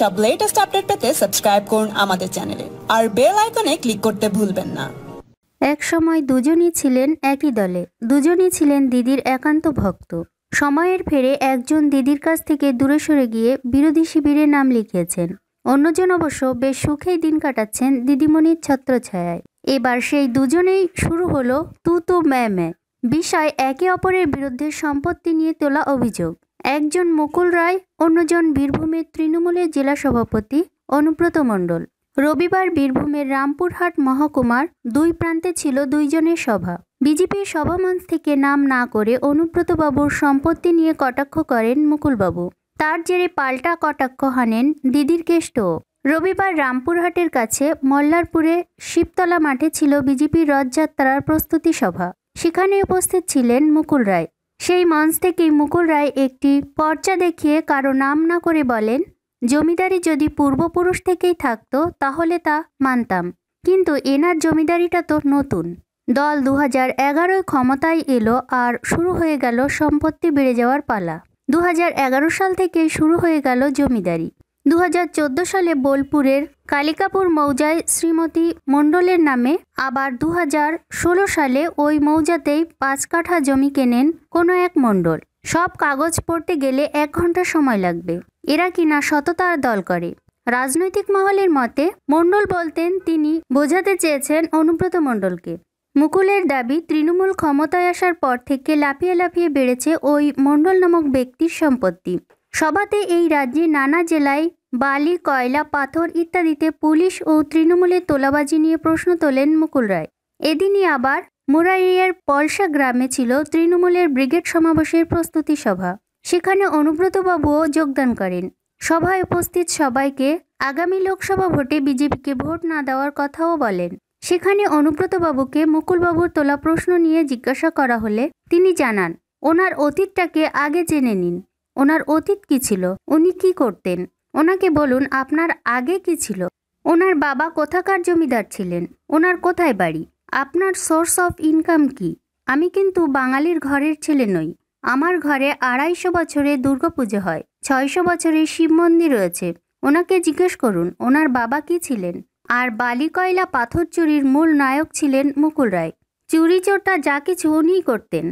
সব latest update পেতে subscribe করুন আমাদের চ্যানেলে আর বেল আইকনে ক্লিক করতে ভুলবেন না এক সময় দুজনই ছিলেন একই দলে দুজনই ছিলেন দিদির একান্ত ভক্ত সময়ের ফেরে একজন দিদির কাছ থেকে দূরে সরে গিয়ে বিরোধী শিবিরে নাম লিখিয়েছেন অন্যজন অবশ্য বেশ সুখেই দিন কাটাচ্ছেন দিদিমণির ছত্রছায়ায় এবার সেই দুজনেই শুরু হলো তু তু ম্যা ম্যা বিষয় একে অপরের বিরুদ্ধে সম্পত্তি নিয়ে তোলা অভিযোগ একজন মুকুল রায় অন্যজন বীরভূমের তৃণমূলের জেলা সভাপতি অনুব্রত মণ্ডল রবিবার বীরভূমের রামপুরহাট মহকুমার দুই প্রান্তে ছিল দুইজনের সভা বিজেপির সভামঞ্চ থেকে নাম না করে অনুব্রতবাবুর সম্পত্তি নিয়ে কটাক্ষ করেন মুকুলবাবু তার জেরে পাল্টা কটাক্ষ হানেন দিদির কেষ্ট রবিবার রামপুরহাটের কাছে মল্লারপুরে শিবতলা মাঠে ছিল বিজেপির রথযাত্রার প্রস্তুতি সভা সেখানে উপস্থিত ছিলেন মুকুল রায় সেই মঞ্চ থেকেই মুকুল রায় একটি পর্চা দেখিয়ে কারো নাম না করে বলেন জমিদারি যদি পূর্বপুরুষ থেকেই থাকতো তাহলে তা মানতাম কিন্তু এনার জমিদারিটা তো নতুন দল দু হাজার এগারোয় ক্ষমতায় এলো আর শুরু হয়ে গেল সম্পত্তি বেড়ে যাওয়ার পালা দু সাল থেকে শুরু হয়ে গেল জমিদারি দু সালে বোলপুরের কালিকাপুর মৌজায় শ্রীমতী মণ্ডলের নামে আবার দু সালে ওই মৌজাতেই পাঁচ কাঠা জমি কেনেন কোনো এক মণ্ডল সব কাগজ পড়তে গেলে এক ঘন্টা সময় লাগবে এরা কিনা সততার দল করে রাজনৈতিক মহলের মতে মণ্ডল বলতেন তিনি বোঝাতে চেয়েছেন অনুব্রত মণ্ডলকে মুকুলের দাবি তৃণমূল ক্ষমতায় আসার পর থেকে লাফিয়ে লাফিয়ে বেড়েছে ওই মণ্ডল নামক ব্যক্তির সম্পত্তি সভাতে এই রাজ্যে নানা জেলায় বালি কয়লা পাথর ইত্যাদিতে পুলিশ ও তৃণমূলের তোলাবাজি নিয়ে প্রশ্ন তোলেন মুকুল রায় এদিনই আবার মোরাইয়ার পলসা গ্রামে ছিল তৃণমূলের ব্রিগেড সমাবেশের প্রস্তুতি সভা সেখানে অনুব্রতবাবুও যোগদান করেন সভায় উপস্থিত সবাইকে আগামী লোকসভা ভোটে বিজেপিকে ভোট না দেওয়ার কথাও বলেন সেখানে অনুব্রতবাবুকে মুকুলবাবুর তোলা প্রশ্ন নিয়ে জিজ্ঞাসা করা হলে তিনি জানান ওনার অতীতটাকে আগে জেনে নিন ওনার অতীত কি ছিল উনি কি করতেন ওনাকে বলুন আপনার আগে কি ছিল ওনার বাবা কোথাকার জমিদার ছিলেন ওনার কোথায় বাড়ি আপনার সোর্স অফ ইনকাম কি আমি কিন্তু বাঙালির ঘরের ছেলে নই আমার ঘরে আড়াইশো বছরে দুর্গাপুজো হয় ছয়শো বছরে শিব মন্দির রয়েছে ওনাকে জিজ্ঞেস করুন ওনার বাবা কি ছিলেন আর বালি কয়লা পাথর চুরির মূল নায়ক ছিলেন মুকুল রায় চুরি চোরটা যা কিছু উনিই করতেন